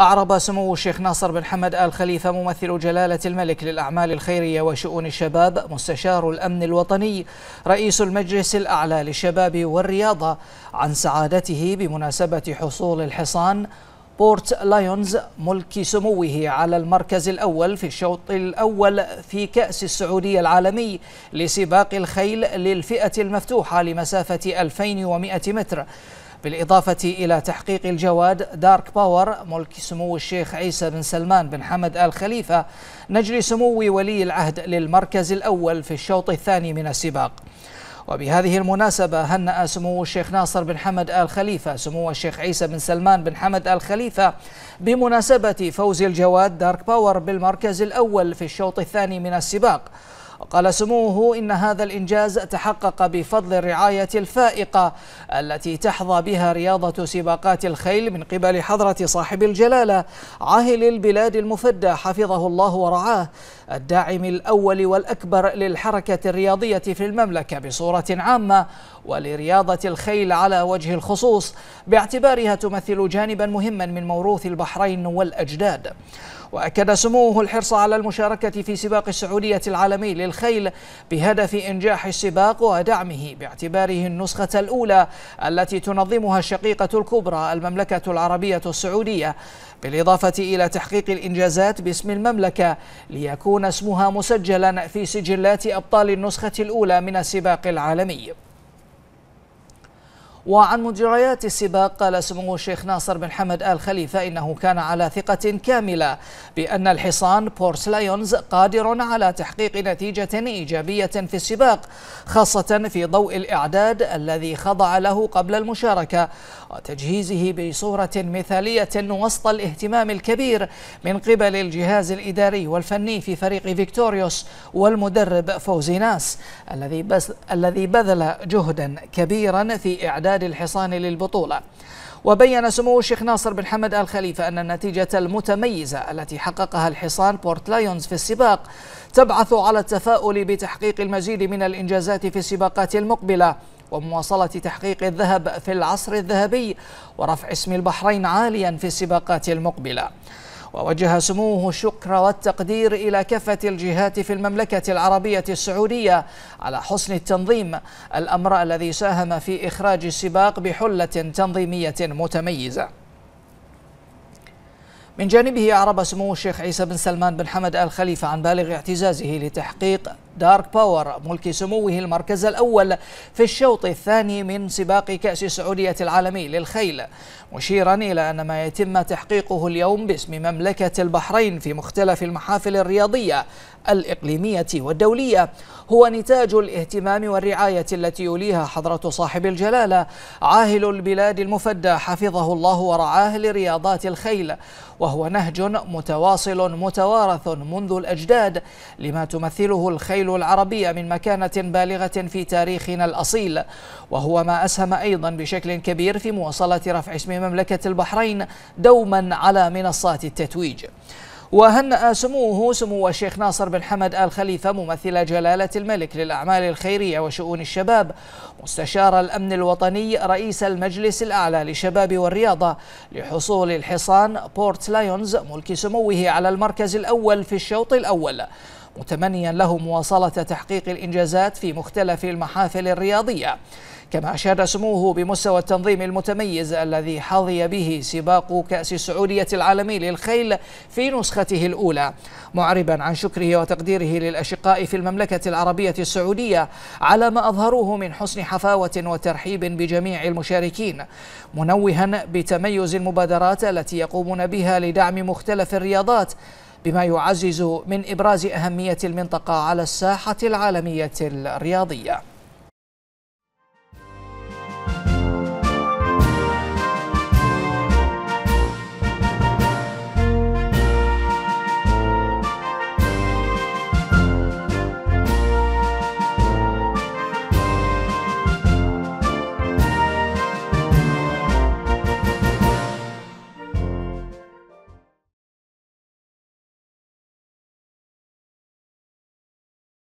أعرب سمو الشيخ ناصر بن حمد آل خليفة ممثل جلالة الملك للأعمال الخيرية وشؤون الشباب مستشار الأمن الوطني رئيس المجلس الأعلى للشباب والرياضة عن سعادته بمناسبة حصول الحصان بورت لايونز ملك سموه على المركز الأول في الشوط الأول في كأس السعودية العالمي لسباق الخيل للفئة المفتوحة لمسافة 2100 متر بالإضافة إلى تحقيق الجواد دارك باور ملك سمو الشيخ عيسى بن سلمان بن حمد آل خليفة نجل سمو ولي العهد للمركز الأول في الشوط الثاني من السباق وبهذه المناسبة هنأ سمو الشيخ ناصر بن حمد آل خليفة سمو الشيخ عيسى بن سلمان بن حمد آل خليفة بمناسبة فوز الجواد دارك باور بالمركز الأول في الشوط الثاني من السباق وقال سموه إن هذا الإنجاز تحقق بفضل الرعاية الفائقة التي تحظى بها رياضة سباقات الخيل من قبل حضرة صاحب الجلالة عاهل البلاد المفدى حفظه الله ورعاه الداعم الأول والأكبر للحركة الرياضية في المملكة بصورة عامة ولرياضة الخيل على وجه الخصوص باعتبارها تمثل جانبا مهما من موروث البحرين والأجداد وأكد سموه الحرص على المشاركة في سباق السعودية العالمي للخيل بهدف إنجاح السباق ودعمه باعتباره النسخة الأولى التي تنظمها الشقيقة الكبرى المملكة العربية السعودية بالإضافة إلى تحقيق الإنجازات باسم المملكة ليكون اسمها مسجلا في سجلات أبطال النسخة الأولى من السباق العالمي وعن مجريات السباق قال سمو الشيخ ناصر بن حمد آل خليفة إنه كان على ثقة كاملة بأن الحصان بورس لايونز قادر على تحقيق نتيجة إيجابية في السباق خاصة في ضوء الإعداد الذي خضع له قبل المشاركة وتجهيزه بصورة مثالية وسط الاهتمام الكبير من قبل الجهاز الإداري والفني في فريق فيكتوريوس والمدرب فوزيناس الذي بذل جهدا كبيرا في إعداد امتداد الحصان للبطولة وبين سمو الشيخ ناصر بن حمد آل خليفة أن النتيجة المتميزة التي حققها الحصان بورت لايونز في السباق تبعث على التفاؤل بتحقيق المزيد من الإنجازات في السباقات المقبلة ومواصلة تحقيق الذهب في العصر الذهبي ورفع اسم البحرين عاليا في السباقات المقبلة ووجه سموه الشكر والتقدير إلى كافة الجهات في المملكة العربية السعودية على حسن التنظيم الأمر الذي ساهم في إخراج السباق بحلة تنظيمية متميزة من جانبه أعرب سمو الشيخ عيسى بن سلمان بن حمد آل خليفة عن بالغ اعتزازه لتحقيق دارك باور ملك سموه المركز الأول في الشوط الثاني من سباق كأس السعودية العالمي للخيل مشيرا إلى أن ما يتم تحقيقه اليوم باسم مملكة البحرين في مختلف المحافل الرياضية الإقليمية والدولية هو نتاج الاهتمام والرعاية التي يوليها حضرة صاحب الجلالة عاهل البلاد المفدى حفظه الله ورعاه لرياضات الخيل وهو نهج متواصل متوارث منذ الأجداد لما تمثله الخيل الإسرائيل العربية من مكانة بالغة في تاريخنا الأصيل وهو ما أسهم أيضا بشكل كبير في مواصلة رفع اسم مملكة البحرين دوما على منصات التتويج وهنأ سموه سمو الشيخ ناصر بن حمد آل خليفة ممثل جلالة الملك للأعمال الخيرية وشؤون الشباب مستشار الأمن الوطني رئيس المجلس الأعلى للشباب والرياضة لحصول الحصان بورت لايونز ملك سموه على المركز الأول في الشوط الأول متمنيا له مواصلة تحقيق الإنجازات في مختلف المحافل الرياضية كما أشاد سموه بمستوى التنظيم المتميز الذي حظي به سباق كأس السعودية العالمي للخيل في نسخته الأولى معربا عن شكره وتقديره للأشقاء في المملكة العربية السعودية على ما أظهروه من حسن حفاوة وترحيب بجميع المشاركين منوها بتميز المبادرات التي يقومون بها لدعم مختلف الرياضات بما يعزز من إبراز أهمية المنطقة على الساحة العالمية الرياضية